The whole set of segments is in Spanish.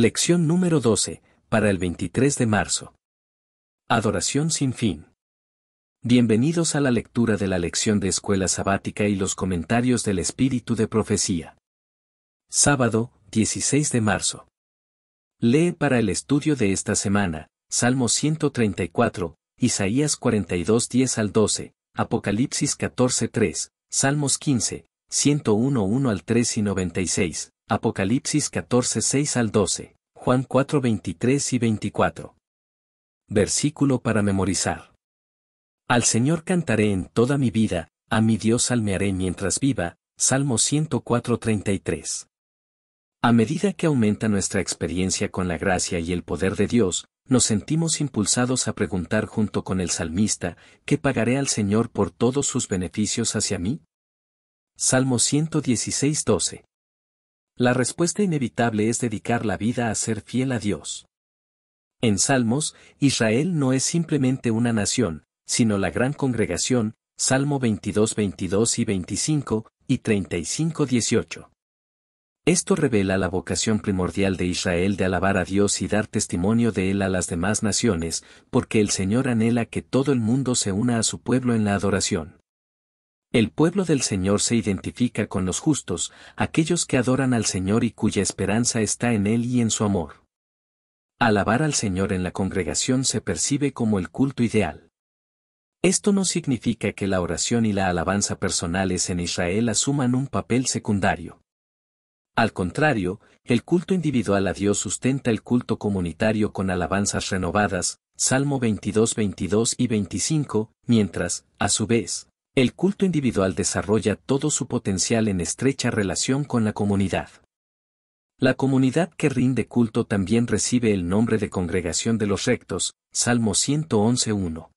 Lección número 12, para el 23 de marzo. Adoración sin fin. Bienvenidos a la lectura de la lección de escuela sabática y los comentarios del Espíritu de Profecía. Sábado, 16 de marzo. Lee para el estudio de esta semana, Salmos 134, Isaías 42 10 al 12, Apocalipsis 14 3, Salmos 15, 101 1 al 3 y 96, Apocalipsis 14, 6 al 12, Juan 4, 23 y 24. Versículo para memorizar. Al Señor cantaré en toda mi vida, a mi Dios salmearé mientras viva, Salmo 104 33. A medida que aumenta nuestra experiencia con la gracia y el poder de Dios, nos sentimos impulsados a preguntar junto con el salmista, ¿qué pagaré al Señor por todos sus beneficios hacia mí? Salmo 116.12. La respuesta inevitable es dedicar la vida a ser fiel a Dios. En Salmos, Israel no es simplemente una nación, sino la gran congregación, Salmo 22, 22 y 25, y 35, 18. Esto revela la vocación primordial de Israel de alabar a Dios y dar testimonio de Él a las demás naciones, porque el Señor anhela que todo el mundo se una a su pueblo en la adoración. El pueblo del Señor se identifica con los justos, aquellos que adoran al Señor y cuya esperanza está en Él y en su amor. Alabar al Señor en la congregación se percibe como el culto ideal. Esto no significa que la oración y la alabanza personales en Israel asuman un papel secundario. Al contrario, el culto individual a Dios sustenta el culto comunitario con alabanzas renovadas, Salmo 22, 22 y 25, mientras, a su vez, el culto individual desarrolla todo su potencial en estrecha relación con la comunidad. La comunidad que rinde culto también recibe el nombre de congregación de los rectos, Salmo 111.1.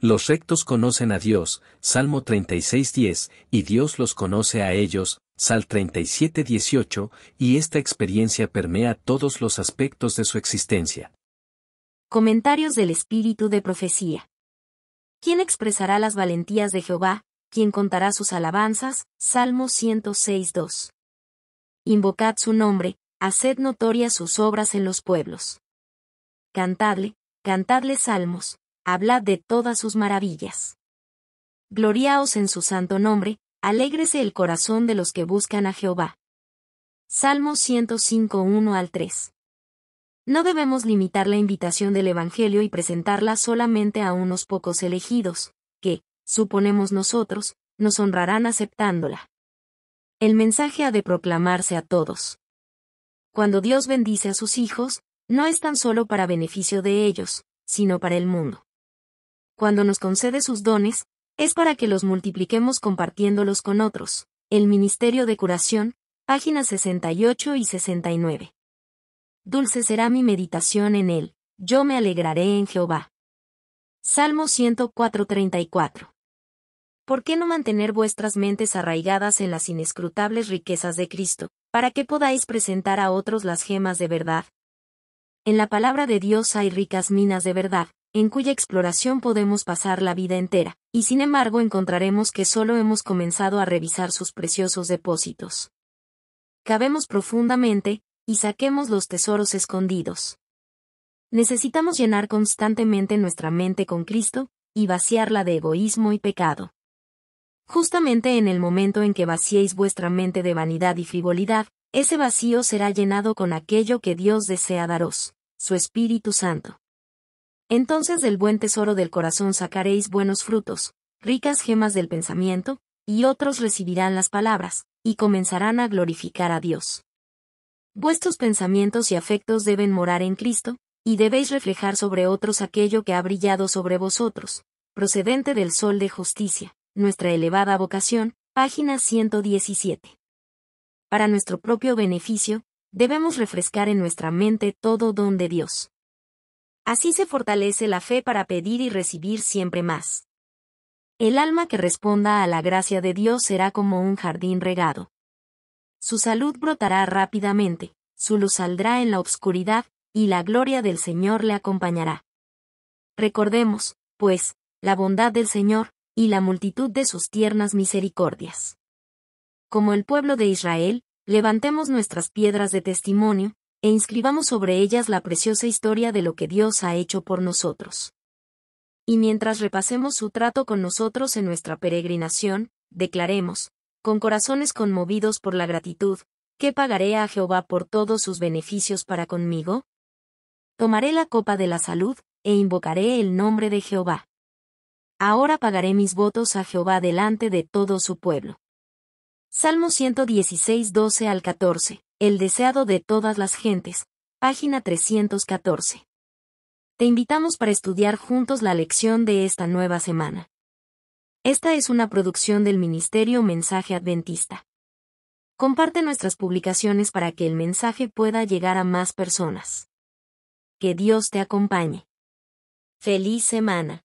Los rectos conocen a Dios, Salmo 36.10, y Dios los conoce a ellos, Sal 37.18, y esta experiencia permea todos los aspectos de su existencia. Comentarios del Espíritu de Profecía. ¿Quién expresará las valentías de Jehová? ¿Quién contará sus alabanzas? Salmo 106.2. Invocad su nombre, haced notorias sus obras en los pueblos. Cantadle, cantadle salmos, hablad de todas sus maravillas. Gloriaos en su santo nombre, alégrese el corazón de los que buscan a Jehová. Salmo 105.1 al 3. No debemos limitar la invitación del Evangelio y presentarla solamente a unos pocos elegidos, que, suponemos nosotros, nos honrarán aceptándola. El mensaje ha de proclamarse a todos. Cuando Dios bendice a sus hijos, no es tan solo para beneficio de ellos, sino para el mundo. Cuando nos concede sus dones, es para que los multipliquemos compartiéndolos con otros. El Ministerio de Curación, páginas 68 y 69 dulce será mi meditación en él, yo me alegraré en Jehová. Salmo 104:34. ¿Por qué no mantener vuestras mentes arraigadas en las inescrutables riquezas de Cristo, para que podáis presentar a otros las gemas de verdad? En la palabra de Dios hay ricas minas de verdad, en cuya exploración podemos pasar la vida entera, y sin embargo encontraremos que solo hemos comenzado a revisar sus preciosos depósitos. Cabemos profundamente, y saquemos los tesoros escondidos. Necesitamos llenar constantemente nuestra mente con Cristo, y vaciarla de egoísmo y pecado. Justamente en el momento en que vaciéis vuestra mente de vanidad y frivolidad, ese vacío será llenado con aquello que Dios desea daros, su Espíritu Santo. Entonces del buen tesoro del corazón sacaréis buenos frutos, ricas gemas del pensamiento, y otros recibirán las palabras, y comenzarán a glorificar a Dios. Vuestros pensamientos y afectos deben morar en Cristo, y debéis reflejar sobre otros aquello que ha brillado sobre vosotros, procedente del Sol de Justicia, nuestra elevada vocación, página 117. Para nuestro propio beneficio, debemos refrescar en nuestra mente todo don de Dios. Así se fortalece la fe para pedir y recibir siempre más. El alma que responda a la gracia de Dios será como un jardín regado. Su salud brotará rápidamente, su luz saldrá en la obscuridad, y la gloria del Señor le acompañará. Recordemos, pues, la bondad del Señor, y la multitud de sus tiernas misericordias. Como el pueblo de Israel, levantemos nuestras piedras de testimonio, e inscribamos sobre ellas la preciosa historia de lo que Dios ha hecho por nosotros. Y mientras repasemos su trato con nosotros en nuestra peregrinación, declaremos, con corazones conmovidos por la gratitud, ¿qué pagaré a Jehová por todos sus beneficios para conmigo? Tomaré la copa de la salud, e invocaré el nombre de Jehová. Ahora pagaré mis votos a Jehová delante de todo su pueblo. Salmo 116, 12 al 14, El deseado de todas las gentes, página 314. Te invitamos para estudiar juntos la lección de esta nueva semana. Esta es una producción del Ministerio Mensaje Adventista. Comparte nuestras publicaciones para que el mensaje pueda llegar a más personas. Que Dios te acompañe. Feliz semana.